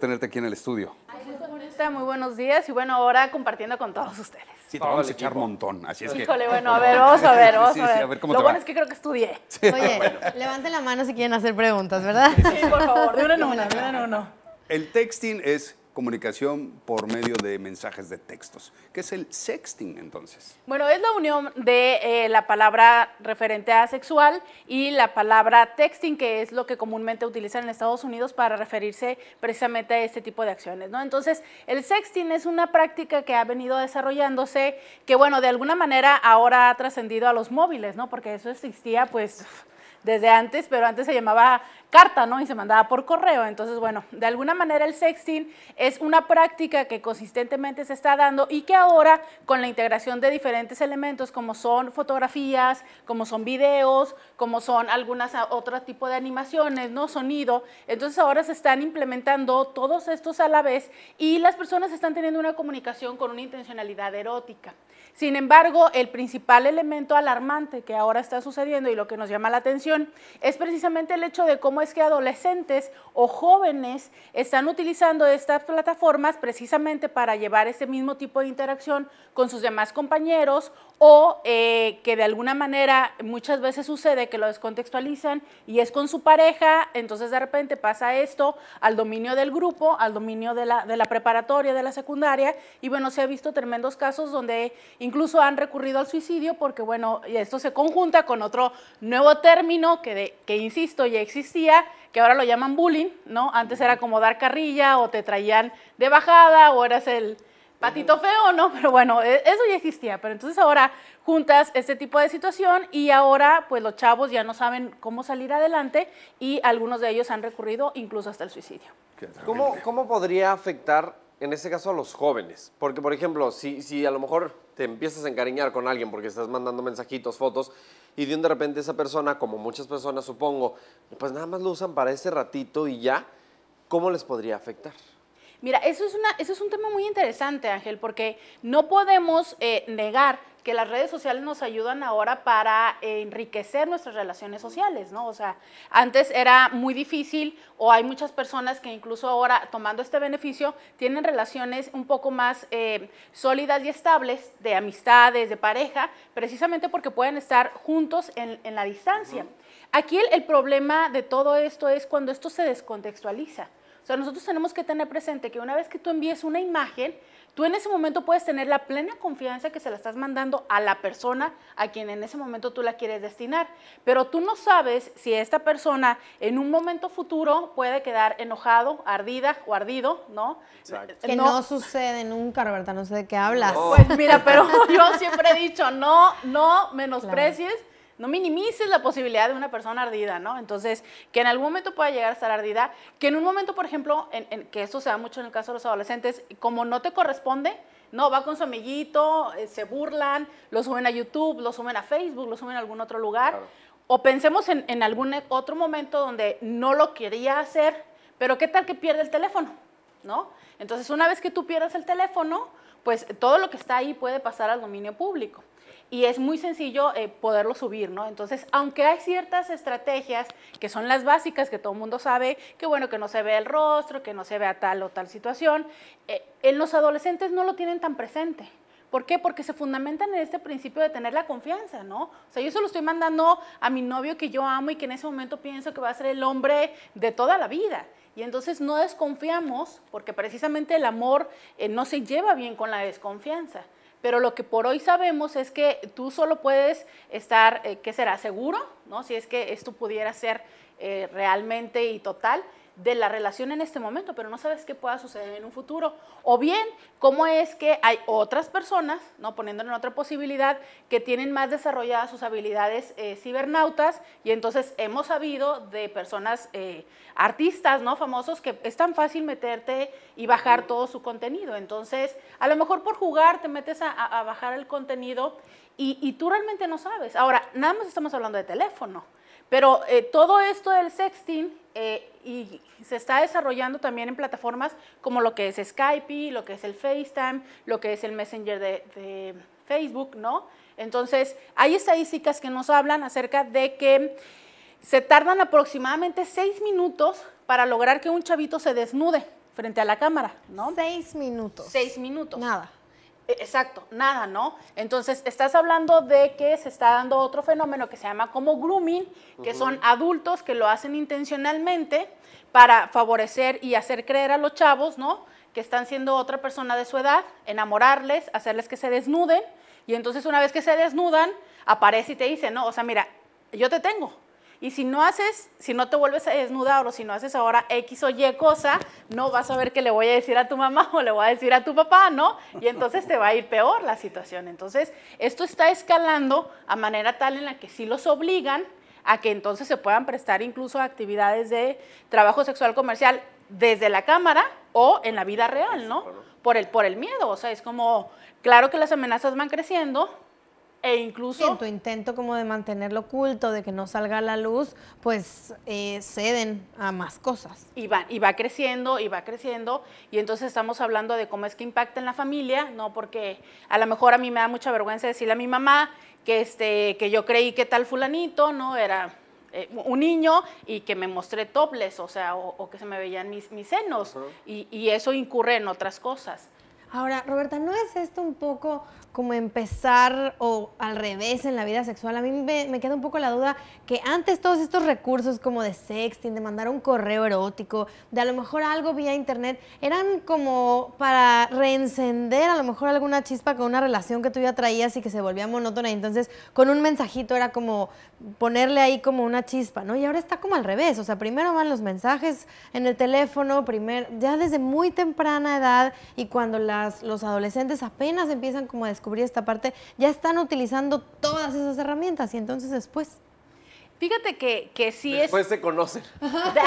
tenerte aquí en el estudio. Pues, Muy buenos días y bueno, ahora compartiendo con todos ustedes. Sí, te vamos a echar montón, así es Híjole, bueno, a ver, vamos a ver, vamos a ver. Lo bueno es que creo que estudié. Oye, levanten la mano si quieren hacer preguntas, ¿verdad? Sí, por favor, de uno una, El texting es comunicación por medio de mensajes de textos. ¿Qué es el sexting entonces? Bueno, es la unión de eh, la palabra referente a sexual y la palabra texting, que es lo que comúnmente utilizan en Estados Unidos para referirse precisamente a este tipo de acciones. ¿no? Entonces, el sexting es una práctica que ha venido desarrollándose, que bueno, de alguna manera ahora ha trascendido a los móviles, ¿no? porque eso existía pues desde antes, pero antes se llamaba carta, ¿no? Y se mandaba por correo. Entonces, bueno, de alguna manera el sexting es una práctica que consistentemente se está dando y que ahora con la integración de diferentes elementos como son fotografías, como son videos, como son algunas otro tipo de animaciones, ¿no? Sonido. Entonces ahora se están implementando todos estos a la vez y las personas están teniendo una comunicación con una intencionalidad erótica. Sin embargo, el principal elemento alarmante que ahora está sucediendo y lo que nos llama la atención es precisamente el hecho de cómo es que adolescentes o jóvenes están utilizando estas plataformas precisamente para llevar ese mismo tipo de interacción con sus demás compañeros o eh, que de alguna manera muchas veces sucede que lo descontextualizan y es con su pareja, entonces de repente pasa esto al dominio del grupo, al dominio de la, de la preparatoria, de la secundaria, y bueno, se ha visto tremendos casos donde incluso han recurrido al suicidio porque bueno, esto se conjunta con otro nuevo término que, de, que insisto, ya existía, que ahora lo llaman bullying, ¿no? Antes era como dar carrilla o te traían de bajada o eras el patito feo, ¿no? Pero bueno, e-, eso ya existía. Pero entonces ahora juntas este tipo de situación y ahora pues los chavos ya no saben cómo salir adelante y algunos de ellos han recurrido incluso hasta el suicidio. ¿Cómo, podría afectar en ese caso a los jóvenes? Porque, por ejemplo, si, si a lo mejor te empiezas a encariñar con alguien porque estás mandando mensajitos, fotos, y de repente esa persona, como muchas personas supongo, pues nada más lo usan para ese ratito y ya, ¿cómo les podría afectar? Mira, eso es, un tema muy interesante, Ángel, porque no podemos eh, negar que las redes sociales nos ayudan ahora para eh, enriquecer nuestras relaciones sociales, ¿no? O sea, antes era muy difícil o hay muchas personas que incluso ahora tomando este beneficio tienen relaciones un poco más eh, sólidas y estables de amistades, de pareja, precisamente porque pueden estar juntos en, la distancia. Aquí el problema de todo esto es cuando esto se descontextualiza sea, nosotros tenemos que tener presente que una vez que tú envíes una imagen, tú en ese momento puedes tener la plena confianza que se la estás mandando a la persona a quien en ese momento tú la quieres destinar. Pero tú no sabes si esta persona en un momento futuro puede quedar enojado, ardida o ardido, ¿no? Que no, sucede nunca, Roberta, no sé de qué hablas. Pues mira, pero yo siempre he dicho, no, no menosprecies no minimices la posibilidad de una persona ardida, ¿no? Entonces, que en algún momento pueda llegar a estar ardida, que en un momento, por ejemplo, en, que esto se da mucho en el caso de los adolescentes, como no te corresponde, no, va con su amiguito, eh, se burlan, lo suben a YouTube, lo suben a Facebook, lo suben a algún otro lugar. O pensemos en, en algún otro momento donde no lo quería hacer, pero ¿qué tal que pierde el teléfono? ¿No? Entonces, una vez que tú pierdas el teléfono, pues todo lo que está ahí puede pasar al dominio público y es muy sencillo eh, poderlo subir, ¿no? Entonces, aunque hay ciertas estrategias que son las básicas que todo el mundo sabe, que bueno, que no se ve el rostro, que no se vea tal o tal situación, eh, en los adolescentes no lo tienen tan presente. ¿Por qué? Porque se fundamentan en este principio de tener la confianza, ¿no? O sea, yo se lo estoy mandando a mi novio que yo amo y que en ese momento pienso que va a ser el hombre de toda la vida. Y entonces no desconfiamos porque precisamente el amor eh, no se lleva bien con la desconfianza pero lo que por hoy sabemos es que tú solo puedes estar, eh, ¿qué será? Seguro, ¿no? Si es que esto pudiera ser eh, realmente y total, de la relación en este momento, pero no sabes qué pueda suceder en un futuro. O bien, cómo es que hay otras personas, ¿no? poniéndolo en otra posibilidad, que tienen más desarrolladas sus habilidades eh, cibernautas y entonces hemos sabido de personas, eh, artistas, ¿no? famosos, que es tan fácil meterte y bajar todo su contenido. Entonces, a lo mejor por jugar te metes a, bajar el contenido y, y tú realmente no sabes. Ahora, nada más estamos hablando de teléfono. Pero eh, todo esto del sexting eh, y se está desarrollando también en plataformas como lo que es Skype, lo que es el FaceTime, lo que es el Messenger de, de Facebook, ¿no? Entonces, hay estadísticas que nos hablan acerca de que se tardan aproximadamente seis minutos para lograr que un chavito se desnude frente a la cámara, ¿no? Seis minutos. Seis minutos. Nada. Eh, exacto, nada, ¿no? Entonces, estás hablando de que se está dando otro fenómeno que se llama como grooming, que son adultos que lo hacen intencionalmente para favorecer y hacer creer a los chavos, ¿no? Que están siendo otra persona de su edad, enamorarles, hacerles que se desnuden, y entonces una vez que se desnudan, aparece y te dice, ¿no? O sea, mira, yo te tengo, y si no haces, si no te vuelves a desnudar o si no haces ahora X o Y cosa, no vas a ver que le voy a decir a tu mamá o le voy a decir a tu papá, ¿no? Y entonces te va a ir peor la situación. Entonces, esto está escalando a manera tal en la que sí los obligan a que entonces se puedan prestar incluso actividades de trabajo sexual comercial desde la cámara o en la vida real, ¿no? Por el, por el miedo, o sea, es como, claro que las amenazas van creciendo, e incluso... En tu intento como de mantenerlo oculto, de que no salga a la luz, pues eh, ceden a más cosas. Y va, y va creciendo, y va creciendo, y entonces estamos hablando de cómo es que impacta en la familia, ¿no? Porque a lo mejor a mí me da mucha vergüenza decirle a mi mamá que, este, que yo creí que tal fulanito, ¿no? Era eh, un niño y que me mostré toples, o sea, o, que se me veían mis, mis senos, y, y, eso incurre en otras cosas. Ahora, Roberta, ¿no es esto un poco como empezar o al revés en la vida sexual? A mí me, queda un poco la duda que antes todos estos recursos como de sexting, de mandar un correo erótico, de a lo mejor algo vía internet, eran como para reencender a lo mejor alguna chispa con una relación que tú ya traías y que se volvía monótona. entonces con un mensajito era como ponerle ahí como una chispa, ¿no? Y ahora está como al revés. O sea, primero van los mensajes en el teléfono, primer, ya desde muy temprana edad y cuando la los adolescentes apenas empiezan como a descubrir esta parte, ya están utilizando todas esas herramientas y entonces después... Fíjate que, que sí es... Después se conocen.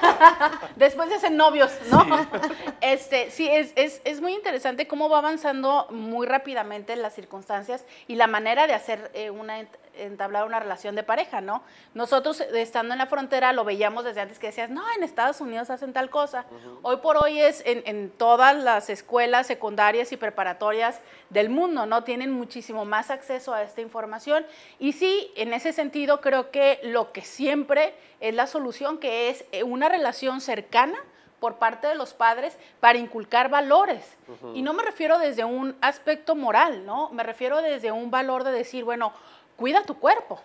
después se hacen novios, ¿no? Sí. Este, sí, es, muy interesante cómo va avanzando muy rápidamente las circunstancias y la manera de hacer eh, una entablar una relación de pareja, ¿no? Nosotros eh, estando en la frontera lo veíamos desde antes que decías, no, en Estados Unidos hacen tal cosa. Hoy por hoy es en, todas las escuelas secundarias y preparatorias del mundo, ¿no? Tienen muchísimo más acceso a esta información. Y sí, en ese sentido creo que lo que siempre es la solución, que es eh, una relación cercana por parte de los padres para inculcar valores. Y no me refiero desde un aspecto moral, ¿no? Me refiero desde un valor de decir, bueno, cuida tu cuerpo.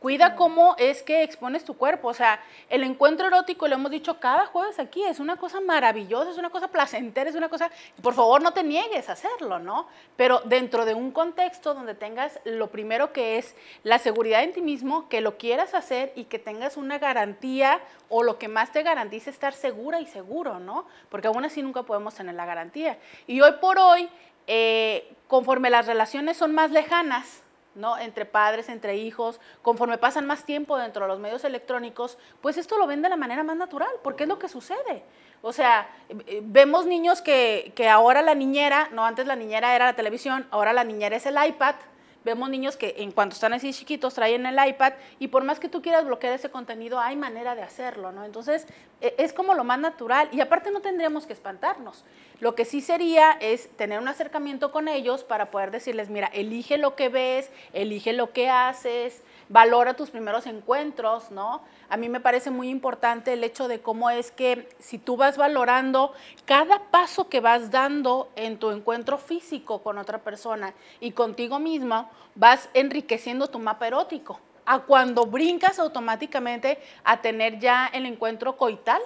Cuida cómo es que expones tu cuerpo. O sea, el encuentro erótico, le hemos dicho cada jueves aquí, es una cosa maravillosa, es una cosa placentera, es una cosa... Por favor, no te niegues a hacerlo, ¿no? Pero dentro de un contexto donde tengas lo primero que es la seguridad en ti mismo, que lo quieras hacer y que tengas una garantía o lo que más te garantice estar segura y seguro, ¿no? Porque aún así nunca podemos tener la garantía. Y hoy por hoy, eh, conforme las relaciones son más lejanas, ¿no? Entre padres, entre hijos, conforme pasan más tiempo dentro de los medios electrónicos, pues esto lo ven de la manera más natural, porque es lo que sucede. O sea, eh, vemos niños que, que ahora la niñera, no antes la niñera era la televisión, ahora la niñera es el iPad, vemos niños que en cuanto están así chiquitos traen el iPad y por más que tú quieras bloquear ese contenido, hay manera de hacerlo, ¿no? Entonces, e, es como lo más natural y aparte no tendríamos que espantarnos. Lo que sí sería es tener un acercamiento con ellos para poder decirles, mira, elige lo que ves, elige lo que haces, valora tus primeros encuentros, ¿no? A mí me parece muy importante el hecho de cómo es que si tú vas valorando cada paso que vas dando en tu encuentro físico con otra persona y contigo misma, vas enriqueciendo tu mapa erótico. A cuando brincas automáticamente a tener ya el encuentro coital,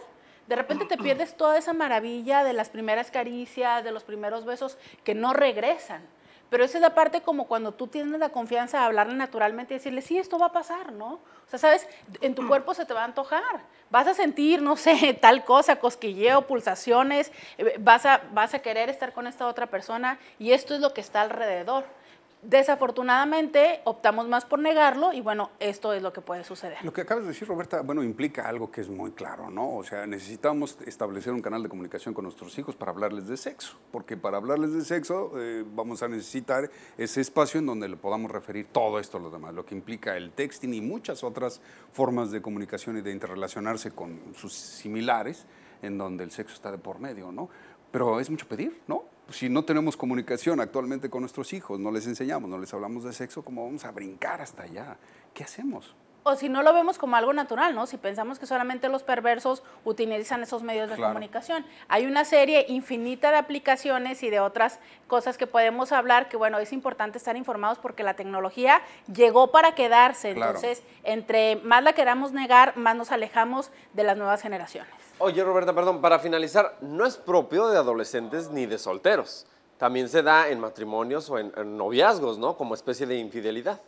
de repente te pierdes toda esa maravilla de las primeras caricias, de los primeros besos que no regresan. Pero esa es la parte como cuando tú tienes la confianza de hablarle naturalmente y decirle, sí, esto va a pasar, ¿no? O sea, sabes, en tu cuerpo se te va a antojar, vas a sentir, no sé, tal cosa, cosquilleo, pulsaciones, eh, vas a, vas a querer estar con esta otra persona y esto es lo que está alrededor. Desafortunadamente optamos más por negarlo y bueno, esto es lo que puede suceder. Lo que acabas de decir, Roberta, bueno, implica algo que es muy claro, ¿no? O sea, necesitamos establecer un canal de comunicación con nuestros hijos para hablarles de sexo, porque para hablarles de sexo eh, vamos a necesitar ese espacio en donde le podamos referir todo esto a los demás, lo que implica el texting y muchas otras formas de comunicación y de interrelacionarse con sus similares en donde el sexo está de por medio, ¿no? Pero es mucho pedir, ¿no? si no tenemos comunicación actualmente con nuestros hijos, no les enseñamos, no les hablamos de sexo, ¿cómo vamos a brincar hasta allá? ¿Qué hacemos? o si no lo vemos como algo natural, ¿no? Si pensamos que solamente los perversos utilizan esos medios de comunicación. Hay una serie infinita de aplicaciones y de otras cosas que podemos hablar que, bueno, es importante estar informados porque la tecnología llegó para quedarse. Entonces, entre más la queramos negar, más nos alejamos de las nuevas generaciones. Oye, Roberta, perdón, para finalizar, no es propio de adolescentes ni de solteros. También se da en matrimonios o en noviazgos, ¿no? Como especie de infidelidad.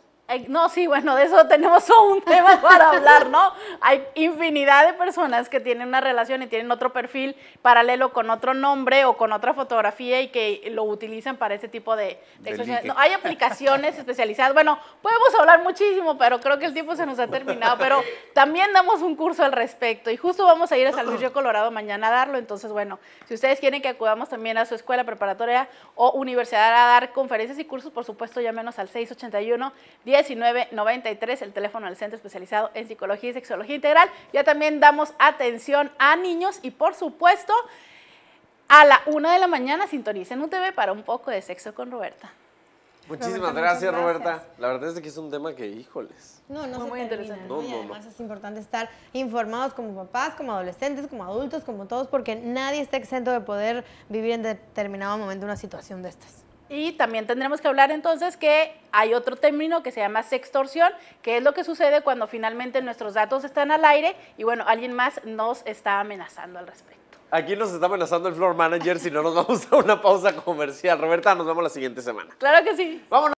No, sí, bueno, de eso tenemos un tema para hablar, ¿no? Hay infinidad de personas que tienen una relación y tienen otro perfil paralelo con otro nombre o con otra fotografía y que lo utilizan para ese tipo de, hay aplicaciones especializadas. Bueno, podemos hablar muchísimo, pero creo que el tiempo se nos ha terminado. Pero también damos un curso al respecto y justo vamos a ir a San Luis Río Colorado mañana a darlo. Entonces, bueno, si ustedes quieren que acudamos también a su escuela preparatoria o universidad a dar conferencias y cursos, por supuesto, ya menos al 681 10 1993, el teléfono del Centro Especializado en Psicología y Sexología Integral. Ya también damos atención a niños y por supuesto a la una de la mañana sintonicen UTV para un poco de sexo con Roberta. Muchísimas gracias, Roberta. La verdad es que es un tema que, híjoles. No, no, es muy interesante. además es importante estar informados como papás, como adolescentes, como adultos, como todos, porque nadie está exento de poder vivir en determinado momento una situación de estas. Y también tendremos que hablar entonces que hay otro término que se llama sextorsión, que es lo que sucede cuando finalmente nuestros datos están al aire y bueno, alguien más nos está amenazando al respecto. Aquí nos está amenazando el floor manager si no nos vamos a una pausa comercial. Roberta, nos vemos la siguiente semana. Claro que sí. Vámonos.